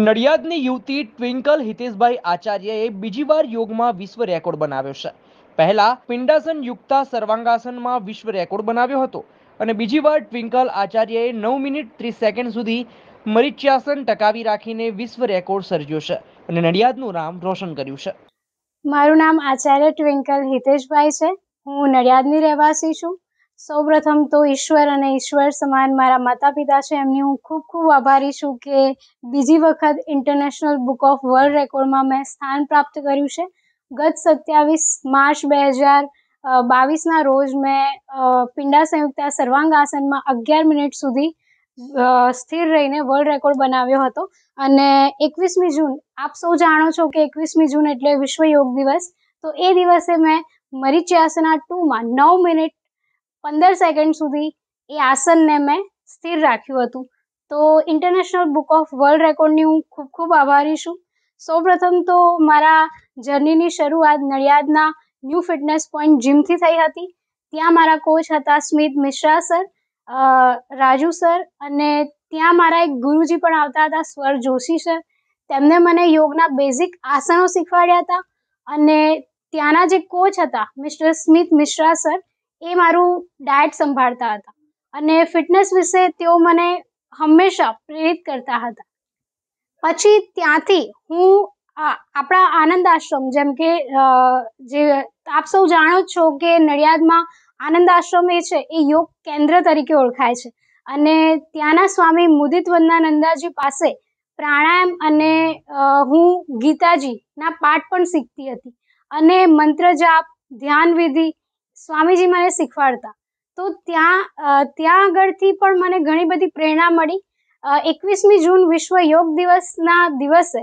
નડિયાદની યુવતી ટ્વિંકલ હિતેશભાઈ આચાર્યએ બીજી વાર યોગમાં વિશ્વ રેકોર્ડ બનાવ્યો છે પહેલા પિંડાસન યુક્તા સર્વાંગાસનમાં વિશ્વ રેકોર્ડ બનાવ્યો હતો અને બીજી વાર ટ્વિંકલ આચાર્યએ નવ મિનિટ ત્રીસ સેકન્ડ સુધી મરિચ્યાસન ટકાવી રાખીને વિશ્વ રેકોર્ડ સર્જ્યો છે અને નડિયાદનું નામ રોશન કર્યું છે મારું નામ આચાર્ય ટ્વિંકલ હિતેશભાઈ છે હું નડિયાદની રહેવાસી છું સૌપ્રથમ તો ઈશ્વર અને ઈશ્વર સમાન મારા માતા પિતા છે એમની હું ખૂબ ખૂબ આભારી છું કે બીજી વખત ઇન્ટરનેશનલ બુક ઓફ વર્લ્ડ રેકોર્ડમાં મેં સ્થાન પ્રાપ્ત કર્યું છે ગત સત્યાવીસ માર્ચ બે હજાર બાવીસના રોજ મેં પિંડા સંયુક્ત સર્વાંગ આસનમાં અગિયાર મિનિટ સુધી સ્થિર રહીને વર્લ્ડ રેકોર્ડ બનાવ્યો હતો અને એકવીસમી જૂન આપ સૌ જાણો છો કે એકવીસમી જૂન એટલે વિશ્વ યોગ દિવસ તો એ દિવસે મેં મરીચિયાસના ટુમાં નવ મિનિટ પંદર સેકન્ડ સુધી એ આસનને મેં સ્થિર રાખ્યું હતું તો ઇન્ટરનેશનલ બુક ઓફ વર્લ્ડ રેકોર્ડની હું ખૂબ ખૂબ આભારી છું સૌપ્રથમ તો મારા જર્નીની શરૂઆત નડિયાદના ન્યૂ ફિટનેસ પોઈન્ટ જીમથી થઈ હતી ત્યાં મારા કોચ હતા સ્મિત મિશ્રા સર રાજુ સર અને ત્યાં મારા એક ગુરુજી પણ આવતા હતા સ્વર જોશી સર તેમને મને યોગના બેઝિક આસનો શીખવાડ્યા હતા અને ત્યાંના જે કોચ હતા મિસ્ટર સ્મિત મિશ્રા સર એ મારું ડાયટ સંભાળતા હતા અને ફિટનેસ વિશે તેઓ મને હંમેશા પ્રેરિત કરતા હતા પછી ત્યાંથી હું આપણા આનંદ આશ્રમ જેમ કે જે આપ સૌ જાણો છો કે નડિયાદમાં આનંદ આશ્રમ એ છે એ યોગ કેન્દ્ર તરીકે ઓળખાય છે અને ત્યાંના સ્વામી મુદિત વંદાનંદાજી પાસે પ્રાણાયામ અને હું ગીતાજીના પાઠ પણ શીખતી હતી અને મંત્ર જાપ ધ્યાન વિધિ સ્વામીજી મને શીખવાડતા તો ત્યાં ત્યાં આગળથી પણ મને ઘણી બધી પ્રેરણા મળી એકવીસમી જૂન વિશ્વ યોગ દિવસના દિવસે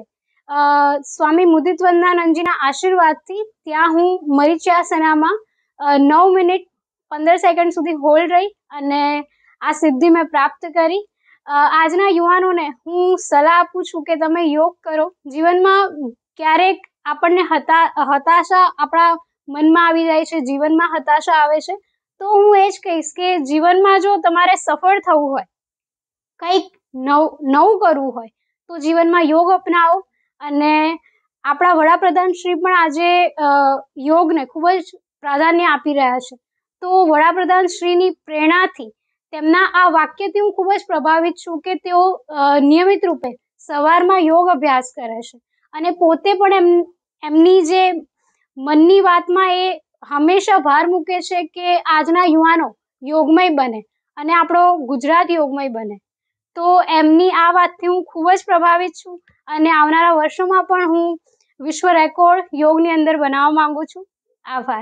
સ્વામી મુદિત આશીર્વાદથી ત્યાં હું મરીચિયાસનામાં નવ મિનિટ પંદર સેકન્ડ સુધી હોલ્ડ રહી અને આ સિદ્ધિ મેં પ્રાપ્ત કરી આજના યુવાનોને હું સલાહ આપું છું કે તમે યોગ કરો જીવનમાં ક્યારેક આપણને હતા હતાશા આપણા મનમાં આવી જાય છે જીવનમાં હતાશા આવે છે તો હું એ જ કહીશ કે જીવનમાં જો તમારે સફળ થવું હોય કંઈક નવ નવું કરવું હોય તો જીવનમાં યોગ અપનાવો અને આપણા વડાપ્રધાન શ્રી પણ આજે યોગને ખૂબ જ પ્રાધાન્ય આપી રહ્યા છે તો વડાપ્રધાન શ્રીની પ્રેરણાથી તેમના આ વાક્યથી હું ખૂબ જ પ્રભાવિત છું કે તેઓ નિયમિત રૂપે સવારમાં યોગ અભ્યાસ કરે છે અને પોતે પણ એમ એમની જે મનની વાતમાં એ હંમેશા ભાર મૂકે છે કે આજના યુવાનો યોગમય બને અને આપણો ગુજરાત યોગમય બને તો એમની આ વાતથી હું ખૂબ જ પ્રભાવિત છું અને આવનારા વર્ષોમાં પણ હું વિશ્વ રેકોર્ડ યોગની અંદર બનાવવા માંગુ છું આભાર